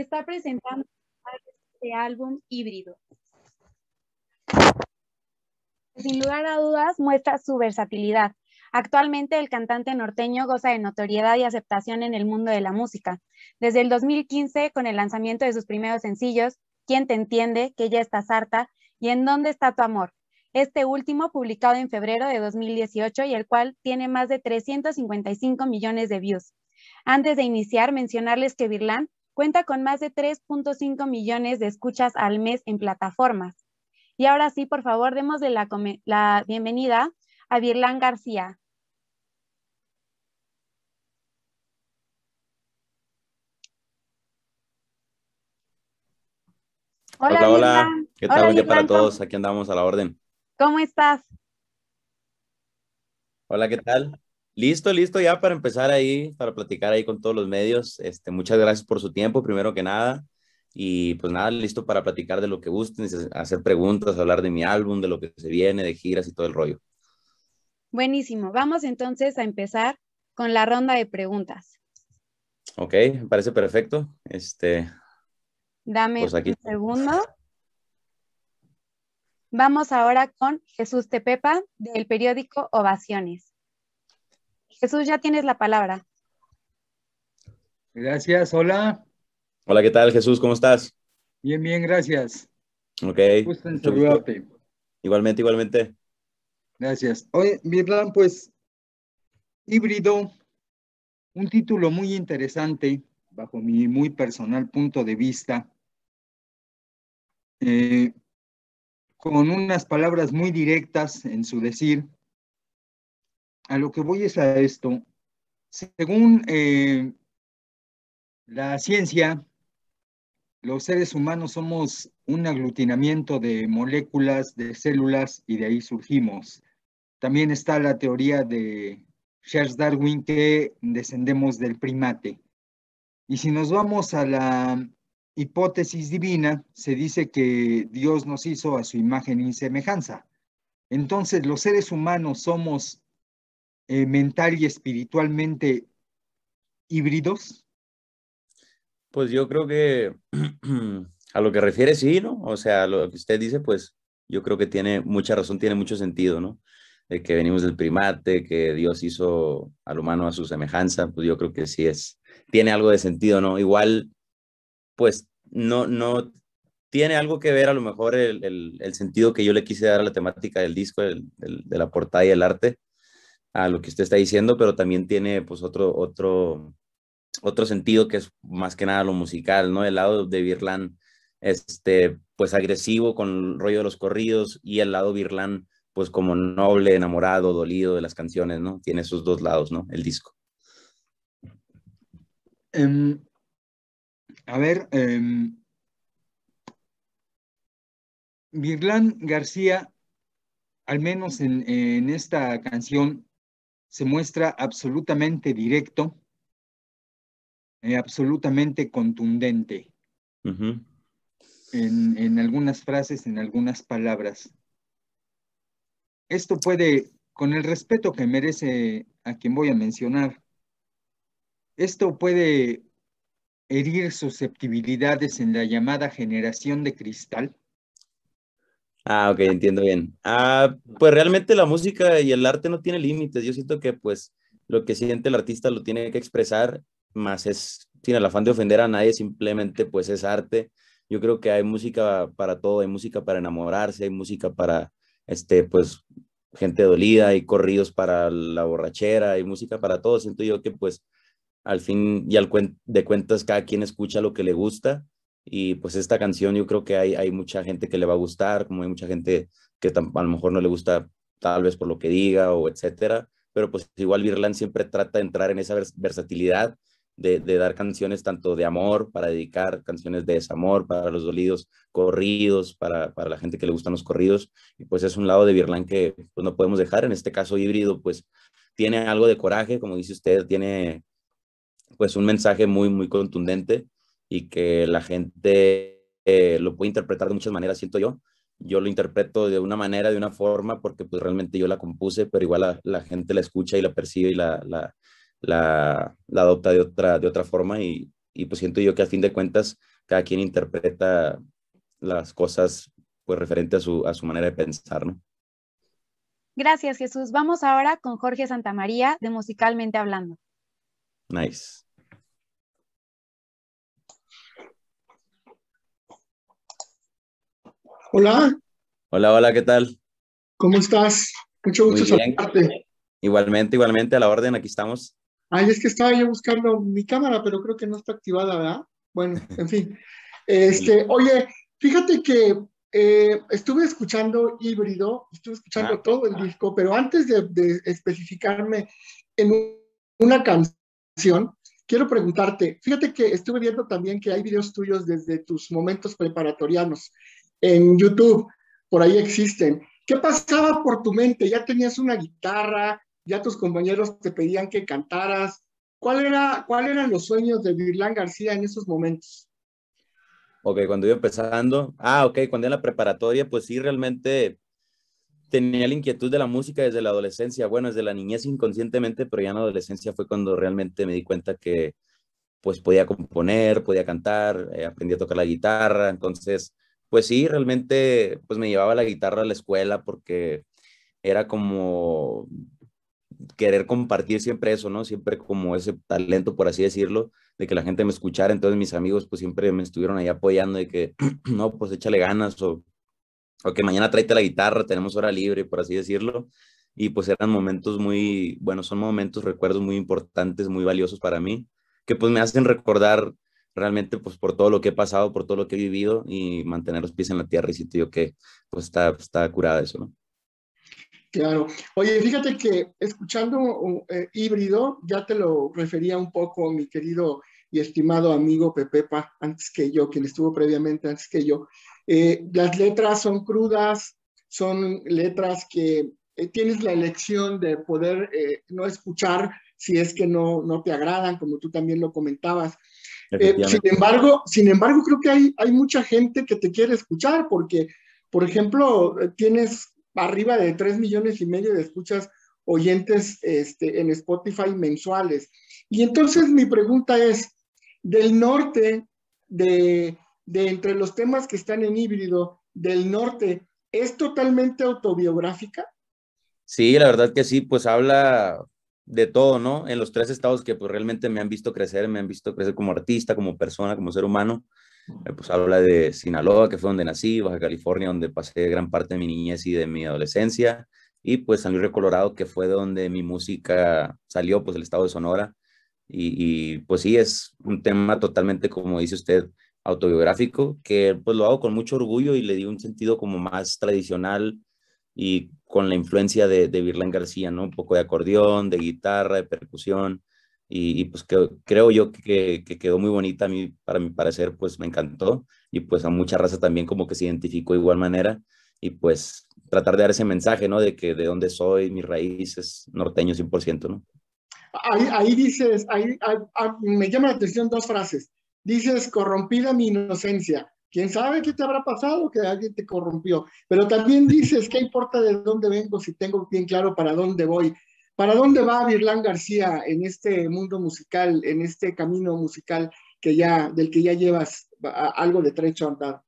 está presentando este álbum híbrido. Sin lugar a dudas, muestra su versatilidad. Actualmente el cantante norteño goza de notoriedad y aceptación en el mundo de la música. Desde el 2015, con el lanzamiento de sus primeros sencillos, ¿Quién te entiende? que ya estás harta y ¿En dónde está tu amor? Este último publicado en febrero de 2018 y el cual tiene más de 355 millones de views. Antes de iniciar, mencionarles que Virlan Cuenta con más de 3.5 millones de escuchas al mes en plataformas. Y ahora sí, por favor, demos la, bienvenida a Virlán García. Hola, hola. ¿Qué tal? Hola, para todos. Aquí andamos a la orden. ¿Cómo estás? Hola, ¿qué tal? Listo, listo ya para empezar ahí, para platicar ahí con todos los medios. Este, muchas gracias por su tiempo, primero que nada. Y pues nada, listo para platicar de lo que gusten, hacer preguntas, hablar de mi álbum, de lo que se viene, de giras y todo el rollo. Buenísimo. Vamos entonces a empezar con la ronda de preguntas. Ok, me parece perfecto. Este. Dame pues un segundo. Vamos ahora con Jesús Tepepa del periódico Ovaciones. Jesús, ya tienes la palabra. Gracias, hola. Hola, ¿qué tal Jesús? ¿Cómo estás? Bien, bien, gracias. Ok. Gusto en saludarte. Igualmente, igualmente. Gracias. Oye, Mirlan, pues, híbrido, un título muy interesante, bajo mi muy personal punto de vista, eh, con unas palabras muy directas en su decir, a lo que voy es a esto. Según eh, la ciencia, los seres humanos somos un aglutinamiento de moléculas, de células, y de ahí surgimos. También está la teoría de Charles Darwin que descendemos del primate. Y si nos vamos a la hipótesis divina, se dice que Dios nos hizo a su imagen y semejanza. Entonces los seres humanos somos eh, mental y espiritualmente híbridos? Pues yo creo que a lo que refiere sí, ¿no? O sea, lo que usted dice, pues yo creo que tiene mucha razón, tiene mucho sentido, ¿no? De que venimos del primate, que Dios hizo al humano a su semejanza, pues yo creo que sí es, tiene algo de sentido, ¿no? Igual, pues no, no tiene algo que ver a lo mejor el, el, sentido que yo le quise dar a la temática del disco, de la portada y el arte, a lo que usted está diciendo, pero también tiene pues otro, otro, otro sentido que es más que nada lo musical, ¿no? El lado de Virlán este, pues agresivo con el rollo de los corridos y el lado Virlán pues como noble, enamorado, dolido de las canciones, ¿no? Tiene esos dos lados, ¿no? El disco. Em, a ver, um, García, al menos en esta canción, se muestra absolutamente directo, eh, absolutamente contundente en, en algunas frases, en algunas palabras. Esto puede, con el respeto que merece a quien voy a mencionar, esto puede herir susceptibilidades en la llamada generación de cristal Ah, ok, entiendo bien. Ah, pues realmente la música y el arte no tiene límites. Yo siento que pues lo que siente el artista lo tiene que expresar, más es sin el afán de ofender a nadie, simplemente pues es arte. Yo creo que hay música para todo, hay música para enamorarse, hay música para este pues gente dolida, hay corridos para la borrachera, hay música para todo. Siento yo que pues al fin y al cuento de cuentas cada quien escucha lo que le gusta y pues esta canción yo creo que hay, hay mucha gente que le va a gustar, como hay mucha gente que a lo mejor no le gusta tal vez por lo que diga o etcétera, pero pues igual Virland siempre trata de entrar en esa versatilidad de, dar canciones tanto de amor para dedicar, canciones de desamor para los dolidos, corridos para, la gente que le gustan los corridos. Y pues es un lado de Virlan que pues, no podemos dejar. En este caso híbrido, pues tiene algo de coraje, como dice usted, tiene pues un mensaje muy, muy contundente y que la gente eh, lo puede interpretar de muchas maneras, siento yo. Yo lo interpreto de una manera, de una forma, porque pues realmente yo la compuse, pero igual la, la gente la escucha y la percibe y la, adopta de otra, de otra forma y, pues siento yo que a fin de cuentas cada quien interpreta las cosas pues referente a su, manera de pensar, Gracias, Jesús. Vamos ahora con Jorge Santamaría de Musicalmente Hablando. Nice. Hola. Hola, hola, ¿qué tal? ¿Cómo estás? Mucho gusto saludarte. Igualmente, igualmente, a la orden, aquí estamos. Ay, es que estaba yo buscando mi cámara, pero creo que no está activada, ¿verdad? Bueno, en fin. Este, oye, fíjate que eh, estuve escuchando híbrido, estuve escuchando ah, todo el disco, pero antes de, especificarme en una canción, quiero preguntarte, fíjate que estuve viendo también que hay videos tuyos desde tus momentos preparatorianos en YouTube, por ahí existen. ¿Qué pasaba por tu mente? ¿Ya tenías una guitarra? ¿Ya tus compañeros te pedían que cantaras? ¿Cuál, era, cuál eran los sueños de Virlán García en esos momentos? Ok, cuando iba empezando, ah, ok, cuando en la preparatoria, pues sí, realmente tenía la inquietud de la música desde la adolescencia, bueno, desde la niñez inconscientemente, pero ya en la adolescencia fue cuando realmente me di cuenta que pues podía componer, podía cantar, eh, aprendí a tocar la guitarra, entonces pues sí, realmente pues me llevaba la guitarra a la escuela porque era como querer compartir siempre eso, ¿no? Siempre como ese talento, por así decirlo, de que la gente me escuchara. Entonces mis amigos pues siempre me estuvieron ahí apoyando de que, no, pues échale ganas o, o que mañana tráete la guitarra, tenemos hora libre, por así decirlo. Y pues eran momentos muy, bueno, son momentos, recuerdos muy importantes, muy valiosos para mí, que pues me hacen recordar realmente pues por todo lo que he pasado, por todo lo que he vivido y mantener los pies en la tierra y siento yo que pues está, está curada eso, ¿no? Claro. Oye, fíjate que escuchando eh, híbrido, ya te lo refería un poco mi querido y estimado amigo Pepepa, antes que yo, quien estuvo previamente antes que yo. Eh, las letras son crudas, son letras que eh, tienes la elección de poder no escuchar si es que no, no te agradan, como tú también lo comentabas. Eh, sin embargo, sin embargo, creo que hay, hay mucha gente que te quiere escuchar porque, por ejemplo, eh, tienes arriba de 3 millones y medio de escuchas oyentes este, en Spotify mensuales. Y entonces mi pregunta es, del norte, de, de entre los temas que están en híbrido, del norte, ¿es totalmente autobiográfica? Sí, la verdad que sí, pues habla de todo, ¿no? En los tres estados que pues realmente me han visto crecer, me han visto crecer como artista, como persona, como ser humano. Eh, pues habla de Sinaloa, que fue donde nací, Baja California, donde pasé gran parte de mi niñez y de mi adolescencia, y pues San Luis Colorado, que fue donde mi música salió, pues el estado de Sonora. Y, pues sí, es un tema totalmente, como dice usted, autobiográfico, que pues lo hago con mucho orgullo y le di un sentido como más tradicional, y con la influencia de, de García, ¿no? Un poco de acordeón, de guitarra, de percusión, y, pues que, creo yo que, quedó muy bonita a mí, para mi parecer, pues me encantó, y pues a mucha raza también como que se identificó de igual manera, y pues tratar de dar ese mensaje, ¿no? De que de dónde soy, mis raíces, norteño 100%, ¿no? Ahí, dices, ah, ah, me llama la atención dos frases. Dices, corrompida mi inocencia quién sabe qué te habrá pasado, que alguien te corrompió. Pero también dices, ¿qué importa de dónde vengo si tengo bien claro para dónde voy? ¿Para dónde va Virlán García en este mundo musical, en este camino musical que ya, del que ya llevas algo de trecho andado?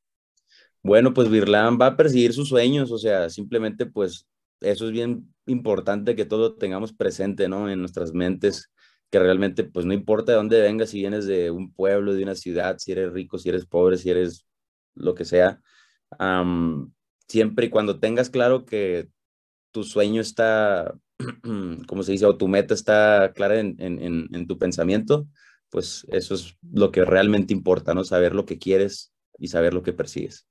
Bueno, pues Virlán va a perseguir sus sueños, o sea, simplemente pues eso es bien importante que todo tengamos presente, ¿no? En nuestras mentes, que realmente pues no importa de dónde vengas, si vienes de un pueblo, de una ciudad, si eres rico, si eres pobre, si eres lo que sea, siempre y cuando tengas claro que tu sueño está, como se dice, o tu meta está clara en, tu pensamiento, pues eso es lo que realmente importa, ¿no? Saber lo que quieres y saber lo que persigues.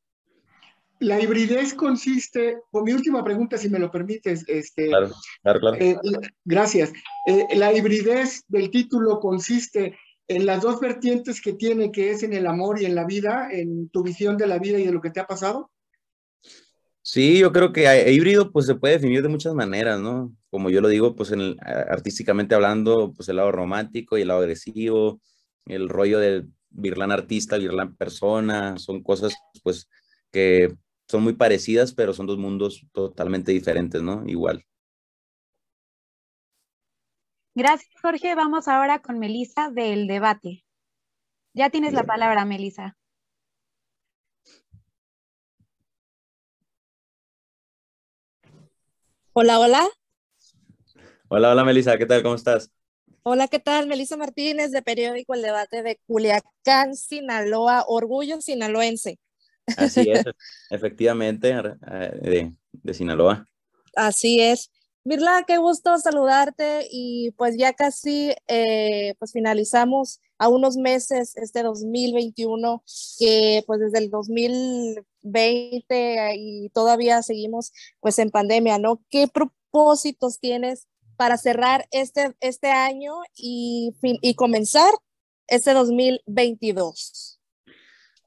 La hibridez consiste, con mi última pregunta, si me lo permites, este, claro, claro, eh, gracias. Eh, la hibridez del título consiste en las dos vertientes que tiene, que es en el amor y en la vida, en tu visión de la vida y de lo que te ha pasado? Sí, yo creo que híbrido pues se puede definir de muchas maneras, ¿no? Como yo lo digo, pues en artísticamente hablando, pues el lado romántico y el lado agresivo, el rollo del virlán artista, virlán persona, son cosas pues que son muy parecidas, pero son dos mundos totalmente diferentes, ¿no? Igual. Gracias, Jorge. Vamos ahora con Melisa del debate. Ya tienes la palabra, Melisa. Hola, hola. Hola, hola, Melisa. ¿Qué tal? ¿Cómo estás? Hola, ¿qué tal? Melisa Martínez de Periódico El Debate de Culiacán, Sinaloa, Orgullo Sinaloense. Así es, efectivamente, eh, de Sinaloa. Así es. Mirla, qué gusto saludarte y pues ya casi eh, pues finalizamos a unos meses este 2021 que pues desde el 2020 y todavía seguimos pues en pandemia, ¿no? ¿Qué propósitos tienes para cerrar este, este año y, y comenzar este 2022?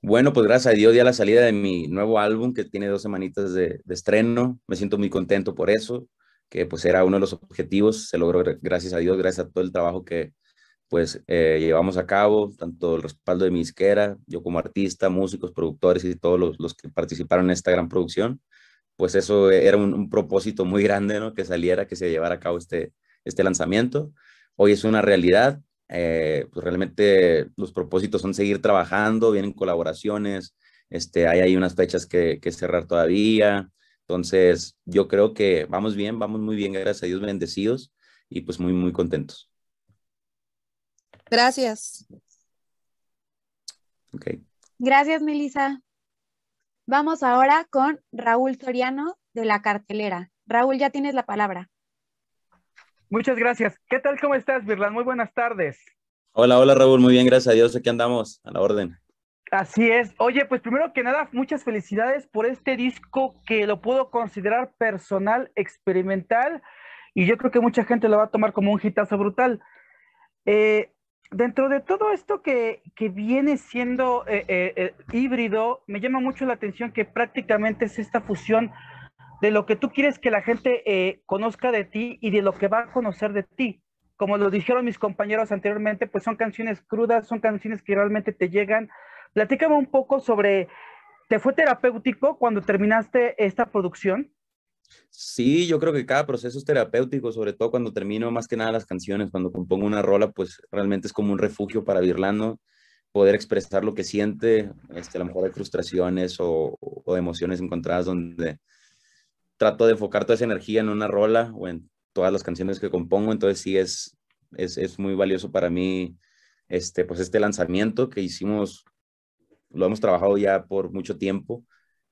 Bueno, pues gracias a Dios ya la salida de mi nuevo álbum que tiene dos semanitas de, de estreno. Me siento muy contento por eso que pues era uno de los objetivos, se logró gracias a Dios, gracias a todo el trabajo que pues eh, llevamos a cabo, tanto el respaldo de mi isquera, yo como artista, músicos, productores y todos los, que participaron en esta gran producción, pues eso e-, era un, propósito muy grande, ¿no? Que saliera, que se llevara a cabo este, este lanzamiento. Hoy es una realidad, eh, pues realmente los propósitos son seguir trabajando, vienen colaboraciones, este, hay, unas fechas que, que cerrar todavía, entonces, yo creo que vamos bien, vamos muy bien, gracias a Dios, bendecidos y pues muy, muy contentos. Gracias. Ok. Gracias, Melissa. Vamos ahora con Raúl Soriano de la cartelera. Raúl, ya tienes la palabra. Muchas gracias. ¿Qué tal? ¿Cómo estás, Virlan? Muy buenas tardes. Hola, hola, Raúl. Muy bien, gracias a Dios. Aquí andamos, a la orden. Así es. Oye, pues primero que nada, muchas felicidades por este disco que lo puedo considerar personal, experimental, y yo creo que mucha gente lo va a tomar como un hitazo brutal. Eh, dentro de todo esto que, viene siendo eh, eh, híbrido, me llama mucho la atención que prácticamente es esta fusión de lo que tú quieres que la gente conozca de ti y de lo que va a conocer de ti como lo dijeron mis compañeros anteriormente, pues son canciones crudas, son canciones que realmente te llegan, Platícame un poco sobre, ¿te fue terapéutico cuando terminaste esta producción? Sí, yo creo que cada proceso es terapéutico, sobre todo cuando termino más que nada las canciones, cuando compongo una rola, pues realmente es como un refugio para Virlando, poder expresar lo que siente, este, a lo mejor de frustraciones o, o emociones encontradas donde trato de enfocar toda esa energía en una rola o en todas las canciones que compongo, entonces sí es, es, es muy valioso para mí este, pues este lanzamiento que hicimos lo hemos trabajado ya por mucho tiempo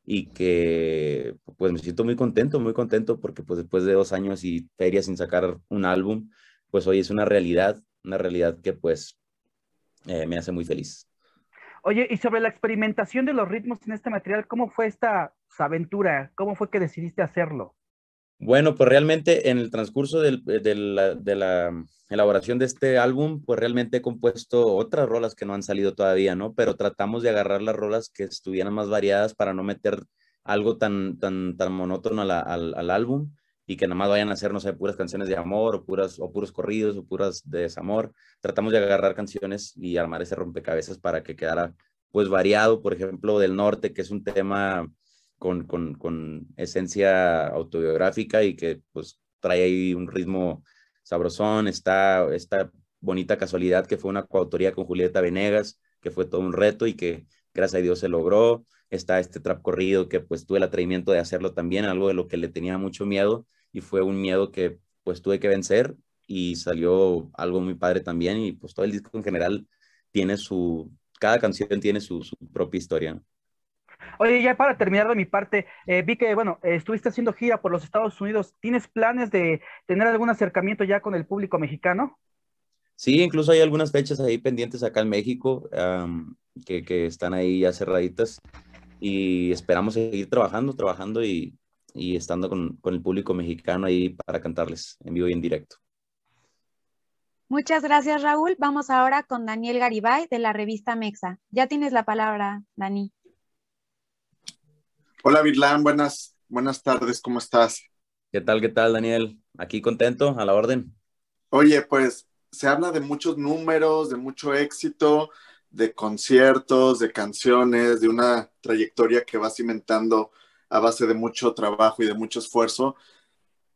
y que pues me siento muy contento, muy contento porque pues después de dos años y ferias sin sacar un álbum, pues hoy es una realidad, una realidad que pues eh, me hace muy feliz. Oye, y sobre la experimentación de los ritmos en este material, ¿cómo fue esta pues, aventura? ¿Cómo fue que decidiste hacerlo? Bueno, pues realmente en el transcurso eh, de, la, mm, elaboración de este álbum, pues realmente he compuesto otras rolas que no han salido todavía, ¿no? Pero tratamos de agarrar las rolas que estuvieran más variadas para no meter algo tan, tan, tan monótono al, álbum y que nada más vayan a ser, no sé, puras canciones de amor o, puras, o puros corridos o puras de desamor. Tratamos de agarrar canciones y armar ese rompecabezas para que quedara pues variado, por ejemplo, del norte, que es un tema con, esencia autobiográfica y que pues trae ahí un ritmo sabrosón, está esta bonita casualidad que fue una coautoría con Julieta Venegas, que fue todo un reto y que gracias a Dios se logró, está este trap corrido que pues tuve el atrevimiento de hacerlo también, algo de lo que le tenía mucho miedo y fue un miedo que pues tuve que vencer y salió algo muy padre también y pues todo el disco en general tiene su, cada canción tiene su, propia historia. Oye, ya para terminar de mi parte, eh, vi que, bueno, estuviste haciendo gira por los Estados Unidos. ¿Tienes planes de tener algún acercamiento ya con el público mexicano? Sí, incluso hay algunas fechas ahí pendientes acá en México que, están ahí ya cerraditas y esperamos seguir trabajando, trabajando y, estando con, con el público mexicano ahí para cantarles en vivo y en directo. Muchas gracias, Raúl. Vamos ahora con Daniel Garibay de la revista Mexa. Ya tienes la palabra, Dani. Hola, Virlan, buenas, buenas tardes, ¿cómo estás? ¿Qué tal, qué tal, Daniel? Aquí contento, a la orden. Oye, pues se habla de muchos números, de mucho éxito, de conciertos, de canciones, de una trayectoria que va cimentando a base de mucho trabajo y de mucho esfuerzo.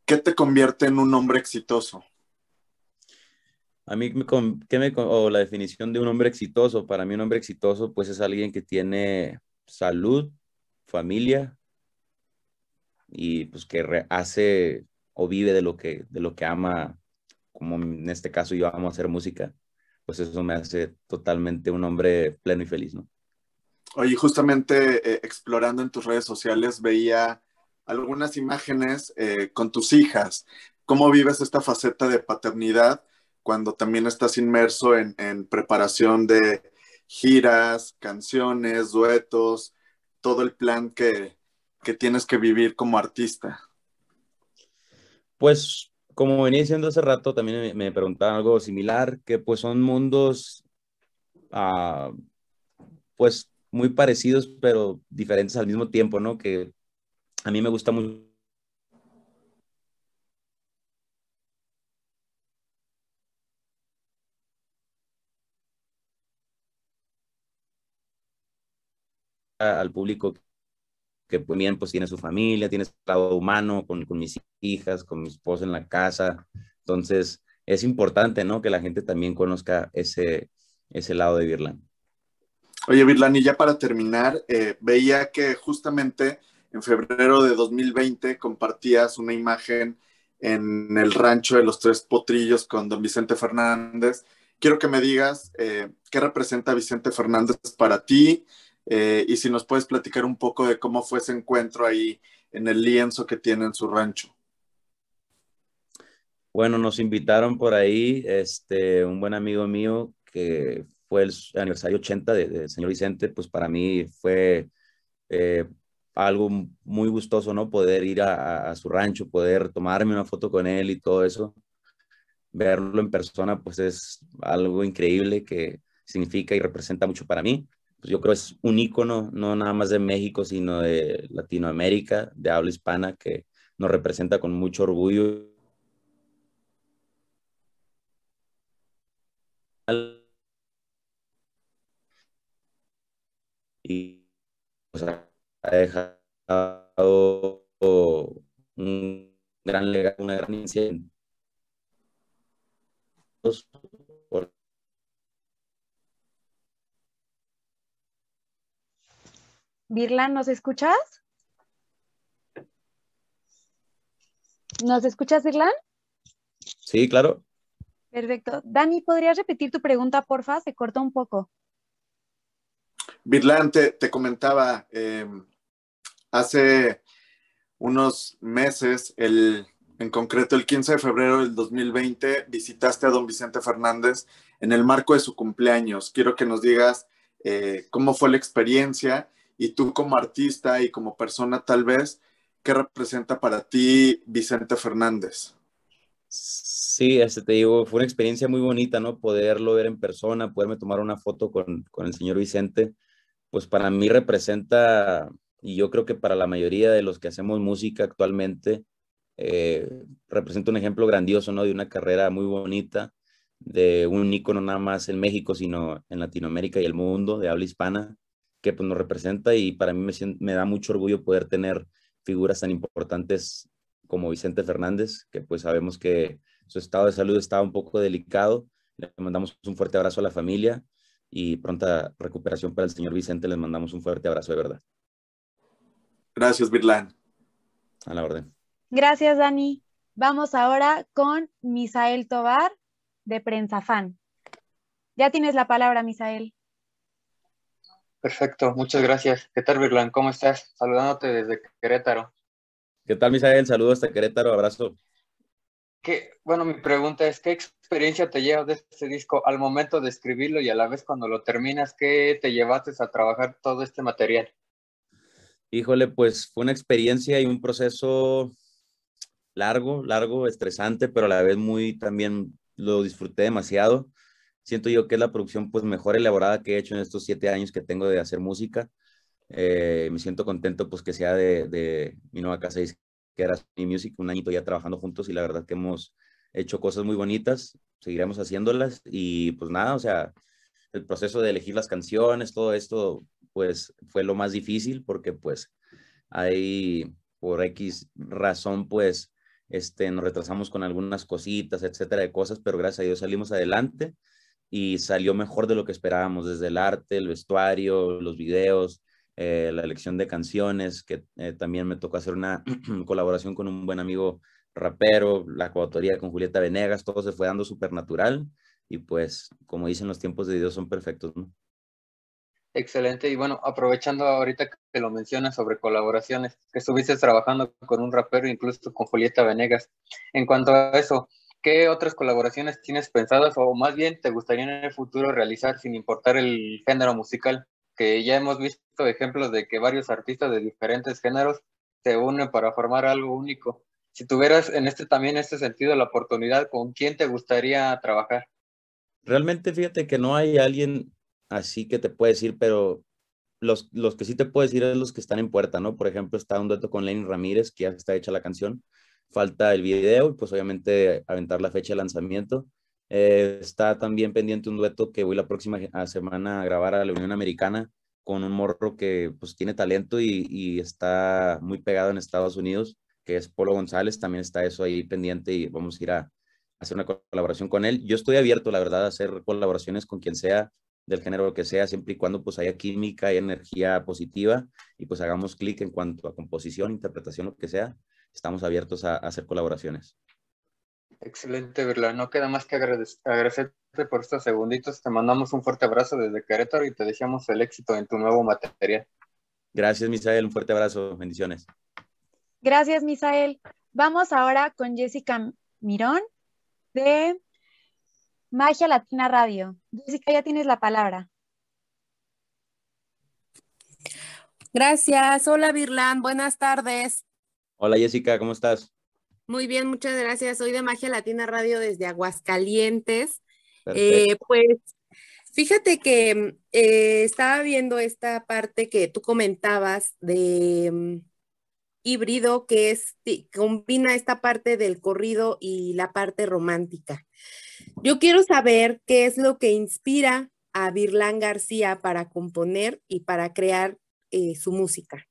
¿Qué te convierte en un hombre exitoso? A mí, ¿qué me, o la definición de un hombre exitoso, para mí un hombre exitoso pues es alguien que tiene salud, familia y pues que hace o vive de lo que, de lo que ama, como en este caso yo amo hacer música, pues eso me hace totalmente un hombre pleno y feliz, ¿no? Oye, justamente eh, explorando en tus redes sociales veía algunas imágenes eh, con tus hijas. ¿Cómo vives esta faceta de paternidad cuando también estás inmerso en preparación de giras, canciones, duetos, todo el plan que, tienes que vivir como artista? Pues como venía diciendo hace rato, también me, preguntaban algo similar, que pues son mundos ah, pues muy parecidos, pero diferentes al mismo tiempo, ¿no? Que a mí me gusta mucho al público que también pues, pues tiene su familia, tiene su lado humano con, mis hijas, con mi esposa en la casa. Entonces es importante, ¿no? Que la gente también conozca ese, ese lado de Virlan. Oye, Virlan, y ya para terminar, eh, veía que justamente en febrero de 2020 compartías una imagen en el rancho de los Tres Potrillos con don Vicente Fernández. Quiero que me digas eh, qué representa Vicente Fernández para ti, eh, y si nos puedes platicar un poco de cómo fue ese encuentro ahí en el lienzo que tiene en su rancho. Bueno, nos invitaron por ahí, este, un buen amigo mío que fue el aniversario 80 del señor Vicente, pues para mí fue eh, algo muy gustoso, ¿no? Poder ir a, su rancho, poder tomarme una foto con él y todo eso. Verlo en persona, pues es algo increíble que significa y representa mucho para mí. Pues, yo creo es un icono, no nada más de México, sino de Latinoamérica, de habla hispana, que nos representa con mucho orgullo. Y ha dejado un gran legado, una gran Virlan, ¿nos escuchas? ¿Nos escuchas, Virlan? Sí, claro. Perfecto. Dani, ¿podrías repetir tu pregunta, porfa? Se cortó un poco. Virlan, te, comentaba, em, hace unos meses, en concreto el 15 de febrero del 2020, visitaste a don Vicente Fernández en el marco de su cumpleaños. Quiero que nos digas eh, cómo fue la experiencia y tú como artista y como persona tal vez, ¿qué representa para ti Vicente Fernández? Sí, este, te digo, fue una experiencia muy bonita, ¿no? Poderlo ver en persona, poderme tomar una foto con, el señor Vicente, pues para mí representa, y yo creo que para la mayoría de los que hacemos música actualmente, eh, representa un ejemplo grandioso, ¿no? De una carrera muy bonita, de un ícono nada más en México, sino en Latinoamérica y el mundo, de habla hispana que pues, nos representa y para mí me, da mucho orgullo poder tener figuras tan importantes como Vicente Fernández, que pues sabemos que su estado de salud está un poco delicado. Le mandamos un fuerte abrazo a la familia y pronta recuperación para el señor Vicente. Les mandamos un fuerte abrazo de verdad. Gracias, Virlan. A la orden. Gracias, Dani. Vamos ahora con Misael Tobar de Prensa Fan. Ya tienes la palabra, Misael. Perfecto, muchas gracias. ¿Qué tal, Virlan? ¿Cómo estás? Saludándote desde Querétaro. ¿Qué tal, Misael? Saludos hasta Querétaro, abrazo. bueno, mi pregunta es, ¿qué experiencia te llevas de este disco al momento de escribirlo y a la vez cuando lo terminas? ¿Qué te llevaste a trabajar todo este material? Híjole, pues fue una experiencia y un proceso largo, largo, estresante, pero a la vez muy también lo disfruté demasiado siento yo que es la producción pues mejor elaborada que he hecho en estos siete años que tengo de hacer música. Eh, me siento contento pues que sea de, de mi nueva casa que era mi Music, un añito ya trabajando juntos y la verdad que hemos hecho cosas muy bonitas, seguiremos haciéndolas y pues nada, o sea, el proceso de elegir las canciones, todo esto pues fue lo más difícil porque pues hay por X razón pues este, nos retrasamos con algunas cositas, etcétera, de cosas, pero gracias a Dios salimos adelante y salió mejor de lo que esperábamos, desde el arte, el vestuario, los videos, eh, la elección de canciones, que eh, también me tocó hacer una colaboración con un buen amigo rapero, la coautoría con Julieta Venegas, todo se fue dando súper y pues como dicen los tiempos de Dios son perfectos, Excelente, y bueno, aprovechando ahorita que lo mencionas sobre colaboraciones, que estuviste trabajando con un rapero, incluso con Julieta Venegas. En cuanto a eso, ¿Qué otras colaboraciones tienes pensadas o más bien te gustaría en el futuro realizar sin importar el género musical? Que ya hemos visto ejemplos de que varios artistas de diferentes géneros se unen para formar algo único. Si tuvieras en este también en este sentido la oportunidad, ¿con quién te gustaría trabajar? Realmente fíjate que no hay alguien así que te puede decir, pero los, que sí te puedo decir es los que están en puerta, ¿no? Por ejemplo, está un dato con Lenny Ramírez, que ya está hecha la canción falta el video y pues obviamente aventar la fecha de lanzamiento. Eh, está también pendiente un dueto que voy la próxima semana a grabar a la Unión Americana con un morro que pues tiene talento y, está muy pegado en Estados Unidos, que es Polo González, también está eso ahí pendiente y vamos a ir a hacer una colaboración con él. Yo estoy abierto, la verdad, a hacer colaboraciones con quien sea, del género que sea, siempre y cuando pues haya química y energía positiva y pues hagamos clic en cuanto a composición, interpretación, lo que sea estamos abiertos a, hacer colaboraciones. Excelente, Virlán, No queda más que agradecerte por estos segunditos. Te mandamos un fuerte abrazo desde Querétaro y te deseamos el éxito en tu nuevo material. Gracias, Misael. Un fuerte abrazo. Bendiciones. Gracias, Misael. Vamos ahora con Jessica Mirón de Magia Latina Radio. Jessica, ya tienes la palabra. Gracias. Hola, Virlan. Buenas tardes. Hola Jessica, ¿cómo estás? Muy bien, muchas gracias. Soy de Magia Latina Radio desde Aguascalientes. Eh, pues fíjate que eh, estaba viendo esta parte que tú comentabas de mm, híbrido que es, combina esta parte del corrido y la parte romántica. Yo quiero saber qué es lo que inspira a Virlán García para componer y para crear eh, su música.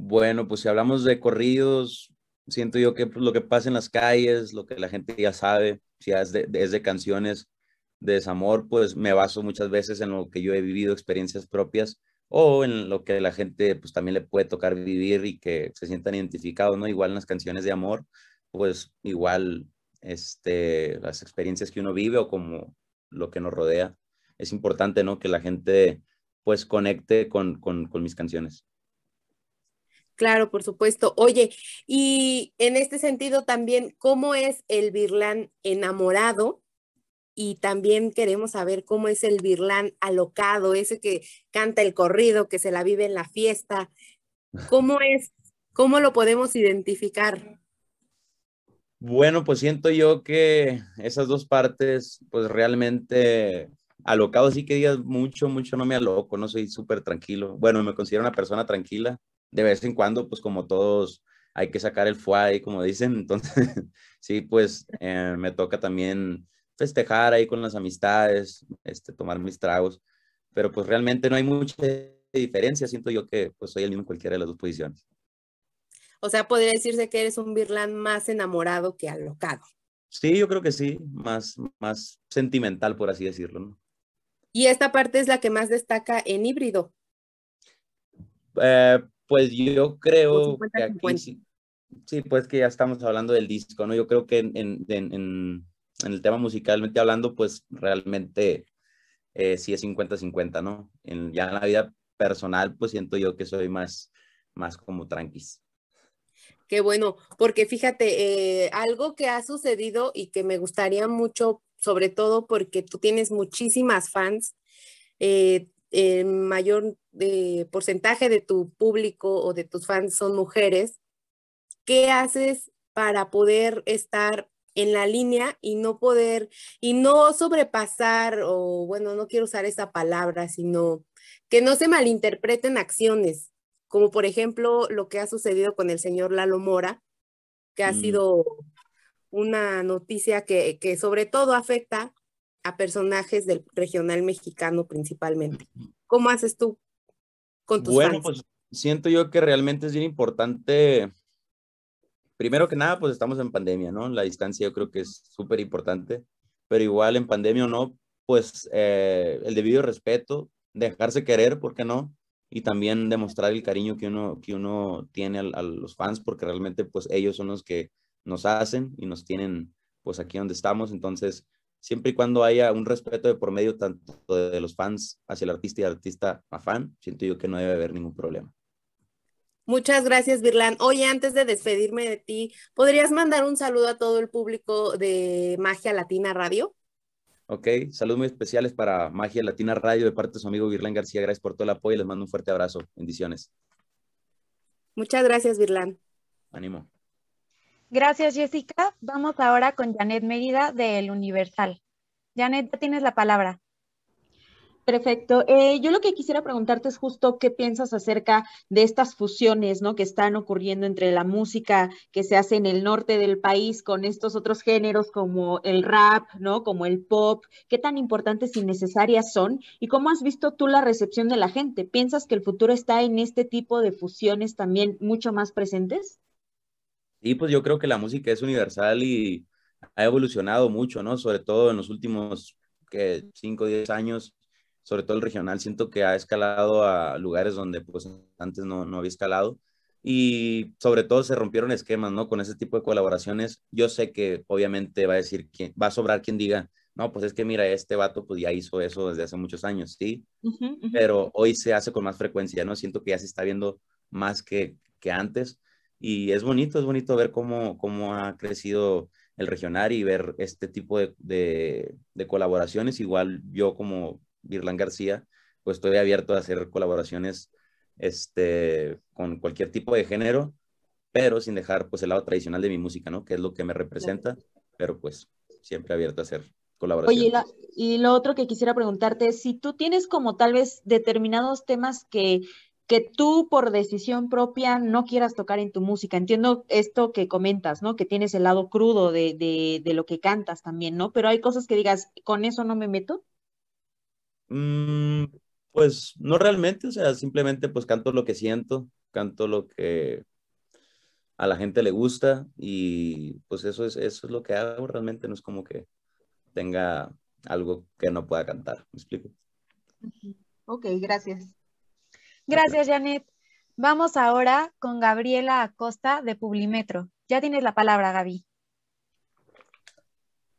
Bueno, pues si hablamos de corridos, siento yo que pues, lo que pasa en las calles, lo que la gente ya sabe, si es de, canciones de desamor, pues me baso muchas veces en lo que yo he vivido, experiencias propias, o en lo que la gente pues también le puede tocar vivir y que se sientan identificados, ¿no? Igual en las canciones de amor, pues igual este, las experiencias que uno vive o como lo que nos rodea. Es importante, ¿no? Que la gente pues conecte con, con mis canciones. Claro, por supuesto. Oye, y en este sentido también, ¿cómo es el virlán enamorado? Y también queremos saber cómo es el virlán alocado, ese que canta el corrido, que se la vive en la fiesta. ¿Cómo es? ¿Cómo lo podemos identificar? Bueno, pues siento yo que esas dos partes, pues realmente alocado sí que digas mucho, mucho no me aloco, no soy súper tranquilo. Bueno, me considero una persona tranquila, de vez en cuando, pues como todos, hay que sacar el fuá como dicen. Entonces, sí, pues eh, me toca también festejar ahí con las amistades, este, tomar mis tragos, pero pues realmente no hay mucha diferencia. Siento yo que pues soy el mismo en cualquiera de las dos posiciones. O sea, podría decirse que eres un birlán más enamorado que alocado. Sí, yo creo que sí, más, más sentimental, por así decirlo. Y esta parte es la que más destaca en híbrido. Eh, pues yo creo que aquí sí, pues que ya estamos hablando del disco, ¿no? Yo creo que en, en, en, el tema musicalmente hablando, pues realmente eh, sí es 50-50, ¿no? En, ya en la vida personal, pues siento yo que soy más, más como tranquis. Qué bueno, porque fíjate, eh, algo que ha sucedido y que me gustaría mucho, sobre todo porque tú tienes muchísimas fans, eh, el eh, mayor eh, porcentaje de tu público o de tus fans son mujeres, ¿qué haces para poder estar en la línea y no poder y no sobrepasar o bueno, no quiero usar esa palabra, sino que no se malinterpreten acciones, como por ejemplo lo que ha sucedido con el señor Lalo Mora, que ha mm. sido una noticia que, que sobre todo afecta a personajes del regional mexicano principalmente. ¿Cómo haces tú con tus Bueno, pues siento yo que realmente es bien importante. Primero que nada, pues estamos en pandemia, ¿no? La distancia yo creo que es súper importante, pero igual en pandemia o no, pues eh, el debido respeto, dejarse querer, ¿por qué no? Y también demostrar el cariño que uno, que uno tiene a, a los fans, porque realmente pues ellos son los que nos hacen y nos tienen pues aquí donde estamos. Entonces, siempre y cuando haya un respeto de por medio tanto de los fans hacia el artista y artista a fan, siento yo que no debe haber ningún problema. Muchas gracias, Virlan. Oye, antes de despedirme de ti, ¿podrías mandar un saludo a todo el público de Magia Latina Radio? Ok, saludos muy especiales para Magia Latina Radio de parte de su amigo Virlan García. Gracias por todo el apoyo y les mando un fuerte abrazo. Bendiciones. Muchas gracias, Virlan. Ánimo. Gracias, Jessica. Vamos ahora con Janet Mérida del Universal. Janet, tienes la palabra. Perfecto. Eh, yo lo que quisiera preguntarte es justo qué piensas acerca de estas fusiones, Que están ocurriendo entre la música que se hace en el norte del país con estos otros géneros como el rap, ¿no? Como el pop. ¿Qué tan importantes y necesarias son? ¿Y cómo has visto tú la recepción de la gente? ¿Piensas que el futuro está en este tipo de fusiones también mucho más presentes? Y pues yo creo que la música es universal y ha evolucionado mucho, ¿no? Sobre todo en los últimos 5 o 10 años, sobre todo el regional, siento que ha escalado a lugares donde pues antes no, había escalado. Y sobre todo se rompieron esquemas, ¿no? Con ese tipo de colaboraciones. Yo sé que obviamente va a decir, que va a sobrar quien diga, no, pues es que mira, este vato pues, ya hizo eso desde hace muchos años, sí, pero hoy se hace con más frecuencia, ¿no? Siento que ya se está viendo más que, que antes y es bonito, es bonito ver cómo, ha crecido el regional y ver este tipo de, colaboraciones. Igual yo como Birland García, pues estoy abierto a hacer colaboraciones este, con cualquier tipo de género, pero sin dejar pues el lado tradicional de mi música, ¿no? Que es lo que me representa, pero pues siempre abierto a hacer colaboraciones. Oye, y lo otro que quisiera preguntarte es si tú tienes como tal vez determinados temas que que tú por decisión propia no quieras tocar en tu música. Entiendo esto que comentas, ¿no? Que tienes el lado crudo de, lo que cantas también, ¿no? Pero hay cosas que digas, ¿con eso no me meto? Mm, pues no realmente, o sea, simplemente pues canto lo que siento, canto lo que a la gente le gusta y pues eso es, eso es lo que hago realmente, no es como que tenga algo que no pueda cantar, ¿me explico? Ok, gracias. Gracias, Janet. Vamos ahora con Gabriela Acosta de Publimetro. Ya tienes la palabra, Gaby.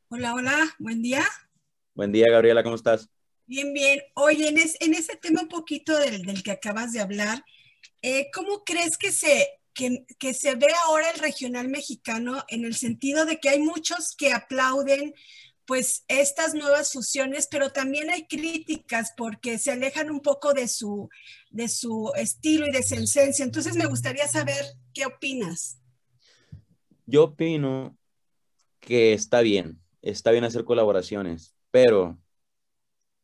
Hola, hola, buen día. Buen día, Gabriela, ¿cómo estás? Bien, bien. Oye, en, en ese tema un poquito del, que acabas de hablar, eh, ¿cómo crees que se, que, se ve ahora el regional mexicano en el sentido de que hay muchos que aplauden pues estas nuevas fusiones, pero también hay críticas porque se alejan un poco de su, de su estilo y de su esencia. Entonces me gustaría saber qué opinas. Yo opino que está bien, está bien hacer colaboraciones, pero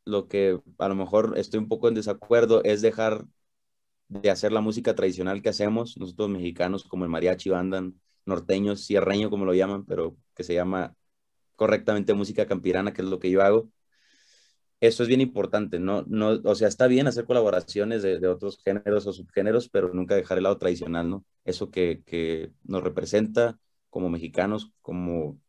lo que a lo mejor estoy un poco en desacuerdo es dejar de hacer la música tradicional que hacemos, nosotros mexicanos como el mariachi, bandan, norteños, sierreño como lo llaman, pero que se llama correctamente música campirana, que es lo que yo hago. Eso es bien importante, ¿no? no o sea, está bien hacer colaboraciones de, otros géneros o subgéneros, pero nunca dejar el lado tradicional, ¿no? Eso que, nos representa como mexicanos, como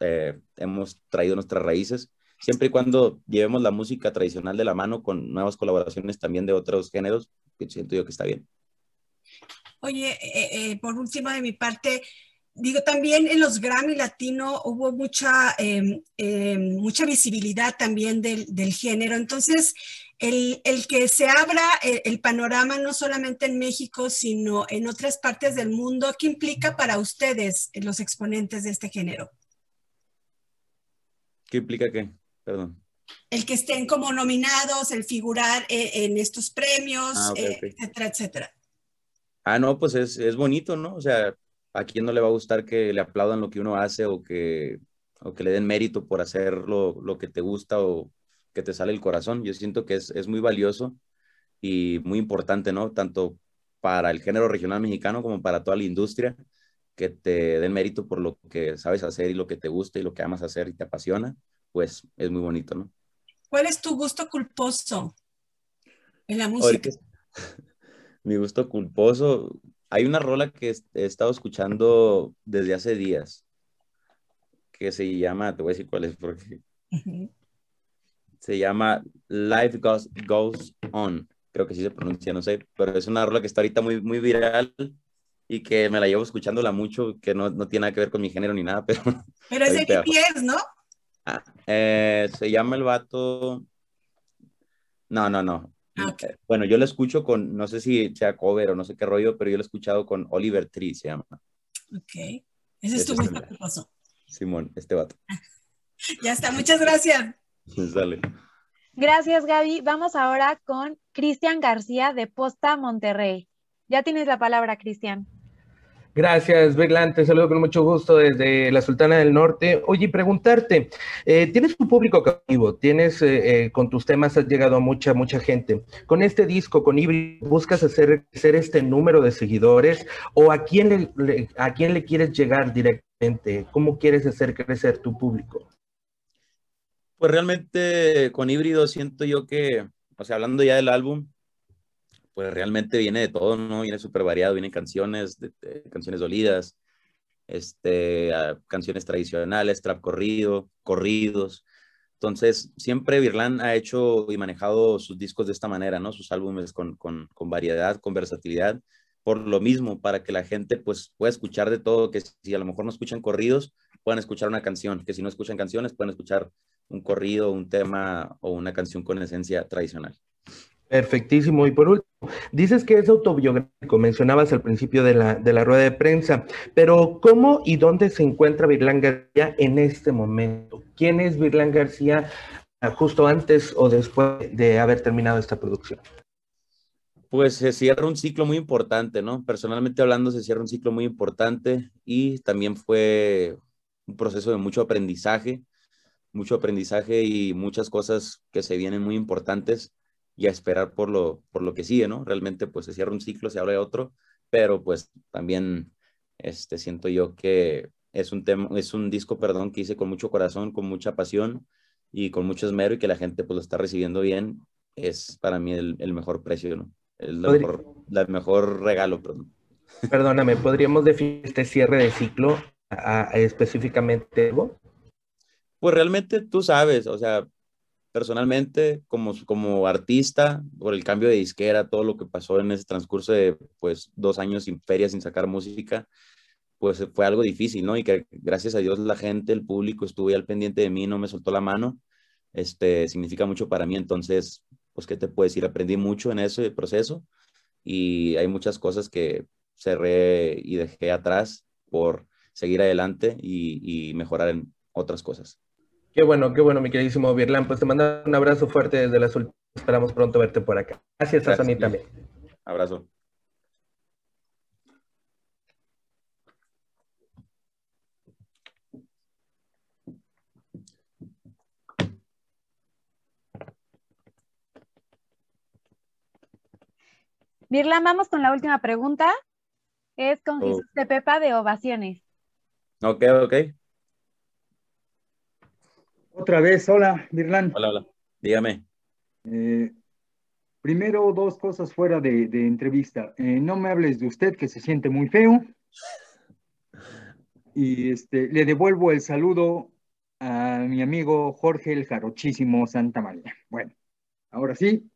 eh, hemos traído nuestras raíces, siempre y cuando llevemos la música tradicional de la mano con nuevas colaboraciones también de otros géneros, siento yo que está bien. Oye, eh, eh, por último de mi parte, digo, también en los Grammy Latino hubo mucha, em, em, mucha visibilidad también del, género. Entonces, el, que se abra e, el, panorama no solamente en México, sino en otras partes del mundo, ¿qué implica para ustedes los exponentes de este género? ¿Qué implica qué? Perdón. El que estén como nominados, el figurar e, en, estos premios, ah, e, etcétera, etcétera. Ah, no, pues es, es bonito, ¿no? O sea, ¿A quién no le va a gustar que le aplaudan lo que uno hace o que, que le den mérito por hacer lo, que te gusta o que te sale el corazón? Yo siento que es, muy valioso y muy importante, ¿no? Tanto para el género regional mexicano como para toda la industria, que te den mérito por lo que sabes hacer y lo que te gusta y lo que amas hacer y te apasiona, pues es muy bonito, ¿no? ¿Cuál es tu gusto culposo en la música? mi gusto culposo, hay una rola que he estado escuchando desde hace días que se llama, te voy a decir cuál es porque se llama Life Goes, On, creo que sí se pronuncia, no sé, pero es una rola que está ahorita muy, muy viral y que me la llevo escuchándola mucho, que no, no tiene nada que ver con mi género ni nada, pero... Pero es de BTS, ¿no? Ah, eh, se llama el vato... No, no, no. Ah, eh, eh, bueno, yo lo escucho con, no sé si sea cover o no sé qué rollo, pero yo lo he escuchado con Oliver Tree, se llama. Ok. Ese es tu mejor Simón, este vato. ya está, muchas gracias. Gracias, Gaby. Vamos ahora con Cristian García de Posta Monterrey. Ya tienes la palabra, Cristian. Gracias, Belante. saludo con mucho gusto desde la Sultana del Norte. Oye, preguntarte, eh, tienes un público cautivo, tienes, eh, eh, con tus temas has llegado a mucha, mucha gente. Con este disco, con Híbrido, ¿buscas hacer, crecer este número de seguidores o a quién a quién le quieres llegar directamente? ¿Cómo quieres hacer crecer tu público? Pues realmente con Híbrido siento yo que, o sea, hablando ya del álbum, pues realmente viene de todo, ¿no? Viene súper variado, vienen canciones, de, canciones dolidas, este, canciones tradicionales, trap corrido, corridos. Entonces, siempre Virlan ha hecho y manejado sus discos de esta manera, ¿no? Sus álbumes con, con, variedad, con versatilidad, por lo mismo, para que la gente pues pueda escuchar de todo, que si a lo mejor no escuchan corridos, puedan escuchar una canción, que si no escuchan canciones, puedan escuchar un corrido, un tema o una canción con esencia tradicional. Perfectísimo. Y por último, dices que es autobiográfico, mencionabas al principio de la, rueda de prensa, pero ¿cómo y dónde se encuentra Virlán García en este momento? ¿Quién es Virlán García ah, justo antes o después de haber terminado esta producción? Pues se cierra un ciclo muy importante, ¿no? Personalmente hablando, se cierra un ciclo muy importante y también fue un proceso de mucho aprendizaje, mucho aprendizaje y muchas cosas que se vienen muy importantes y a esperar por lo, por lo que sigue, ¿no? Realmente pues se cierra un ciclo, se abre otro, pero pues también este, siento yo que es un, tema, es un disco, perdón, que hice con mucho corazón, con mucha pasión y con mucho esmero y que la gente pues lo está recibiendo bien, es para mí el, mejor precio, ¿no? El mejor, mejor regalo, perdón. Perdóname, ¿podríamos definir este cierre de ciclo específicamente a, específicamente? Pues realmente tú sabes, o sea, personalmente, como, como artista, por el cambio de disquera, todo lo que pasó en ese transcurso de pues, dos años sin feria, sin sacar música, pues eh, fue algo difícil, ¿no? Y que gracias a Dios la gente, el público estuvo al pendiente de mí, no me soltó la mano, este, significa mucho para mí. Entonces, pues, ¿qué te puedo decir? Aprendí mucho en ese proceso y hay muchas cosas que cerré y dejé atrás por seguir adelante y mejorar en otras cosas. Qué bueno, qué bueno, mi queridísimo Birlán, Pues te mando un abrazo fuerte desde las últimas, Esperamos pronto verte por acá. Gracias, Gracias a también. Abrazo. Birlán, vamos con la última pregunta. Es con oh. Jesús de Pepa de Ovaciones. Ok, ok. Otra vez, hola, Mirlan. Hola, hola, dígame. Eh, primero, dos cosas fuera de, entrevista. Eh, no me hables de usted, que se siente muy feo. Y este, le devuelvo el saludo a mi amigo Jorge el Jarochísimo Santa María. Bueno, ahora sí.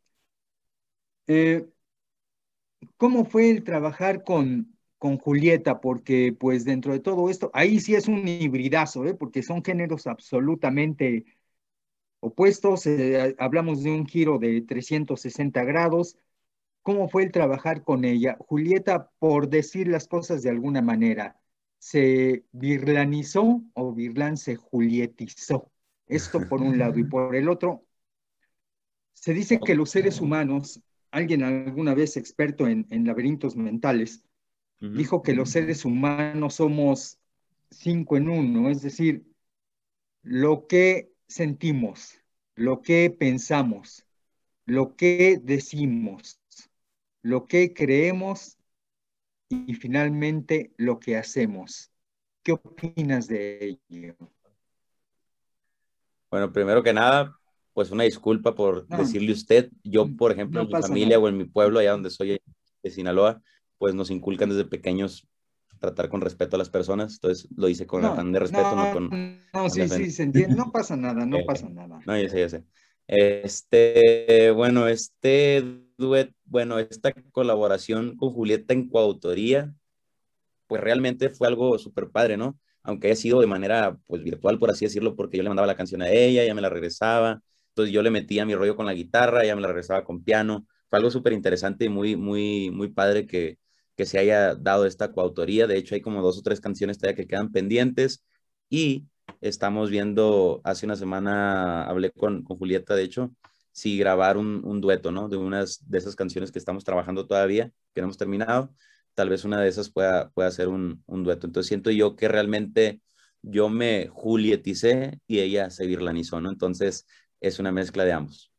Eh, ¿Cómo fue el trabajar con, con Julieta, porque pues dentro de todo esto, ahí sí es un hibridazo, ¿eh? porque son géneros absolutamente opuestos, eh, hablamos de un giro de 360 grados. ¿Cómo fue el trabajar con ella? Julieta, por decir las cosas de alguna manera, se virlanizó o virlan se julietizó. Esto por un lado y por el otro, se dice que los seres humanos, alguien alguna vez experto en laberintos mentales, dijo que los seres humanos somos cinco en uno, es decir, lo que sentimos, lo que pensamos, lo que decimos, lo que creemos y finalmente lo que hacemos. ¿Qué opinas de ello? Bueno, primero que nada, pues una disculpa por decirle usted, yo mm, por ejemplo en mi familia o en mi pueblo, allá donde soy de Sinaloa, pues nos inculcan desde pequeños tratar con respeto a las personas, entonces lo hice con tan de respeto, no, con... No, sí, sí, no pasa nada, no eh, pasa nada. No, ya sé, ya sé. Este, bueno, este duet, bueno, esta colaboración con Julieta en coautoría, pues realmente fue algo súper padre, ¿no? Aunque haya sido de manera, pues, virtual, por así decirlo, porque yo le mandaba la canción a ella, ella me la regresaba, entonces yo le metía mi rollo con la guitarra, ella me la regresaba con piano, fue algo súper interesante y muy, muy, muy padre que, que se haya dado esta coautoría. De hecho, hay como dos o tres canciones todavía que quedan pendientes y estamos viendo, hace una semana hablé con, Julieta, de hecho, si grabar un, dueto, ¿no? De unas de esas canciones que estamos trabajando todavía, que no hemos terminado, tal vez una de esas pueda, pueda ser un, un dueto. Entonces siento yo que realmente yo me julieticé y ella se virlanizó, ¿no? Entonces es una mezcla de ambos.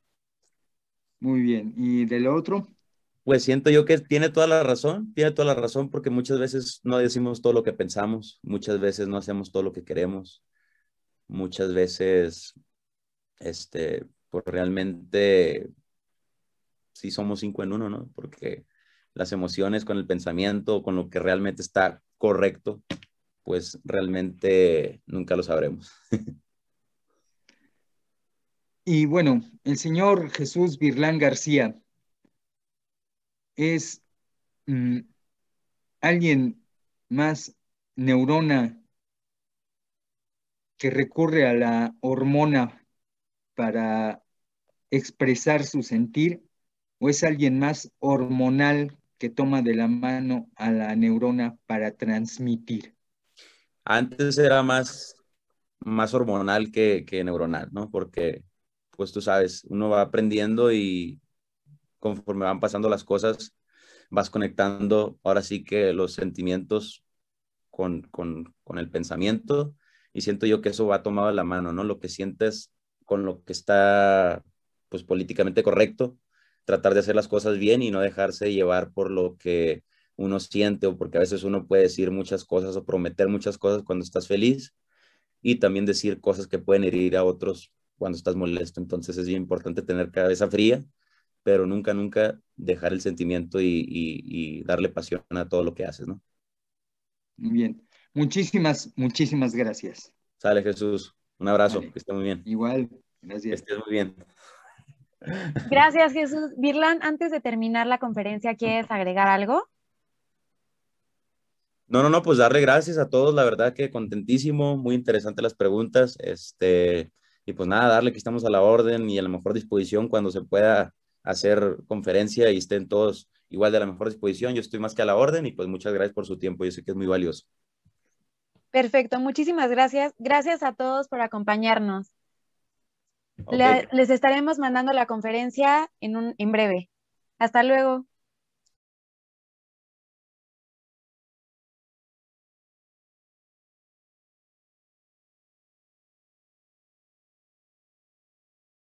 Muy bien, ¿y del otro? pues siento yo que tiene toda la razón, tiene toda la razón porque muchas veces no decimos todo lo que pensamos, muchas veces no hacemos todo lo que queremos, muchas veces, este, pues realmente si somos cinco en uno, ¿no? Porque las emociones con el pensamiento, con lo que realmente está correcto, pues realmente nunca lo sabremos. Y bueno, el señor Jesús Birlán García es mm, alguien más neurona que recurre a la hormona para expresar su sentir o es alguien más hormonal que toma de la mano a la neurona para transmitir? Antes era más, más hormonal que, que neuronal, ¿no? Porque, pues tú sabes, uno va aprendiendo y conforme van pasando las cosas, vas conectando ahora sí que los sentimientos con, con, con el pensamiento y siento yo que eso va tomado de la mano, ¿no? Lo que sientes con lo que está pues políticamente correcto, tratar de hacer las cosas bien y no dejarse llevar por lo que uno siente o porque a veces uno puede decir muchas cosas o prometer muchas cosas cuando estás feliz y también decir cosas que pueden herir a otros cuando estás molesto. Entonces es bien importante tener cabeza fría pero nunca, nunca dejar el sentimiento y, darle pasión a todo lo que haces, ¿no? Muy bien. Muchísimas, muchísimas gracias. Sale Jesús. Un abrazo, que esté muy bien. Igual, gracias. Que estés muy bien. Gracias, Jesús. Virlan, antes de terminar la conferencia, ¿quieres agregar algo? No, no, no, pues darle gracias a todos, la verdad que contentísimo, muy interesante las preguntas, este, y pues nada, darle que estamos a la orden y a la mejor disposición cuando se pueda hacer conferencia y estén todos igual de la mejor disposición. Yo estoy más que a la orden y pues muchas gracias por su tiempo. Yo sé que es muy valioso. Perfecto, muchísimas gracias. Gracias a todos por acompañarnos. les estaremos mandando la conferencia en, un, en breve. Hasta luego.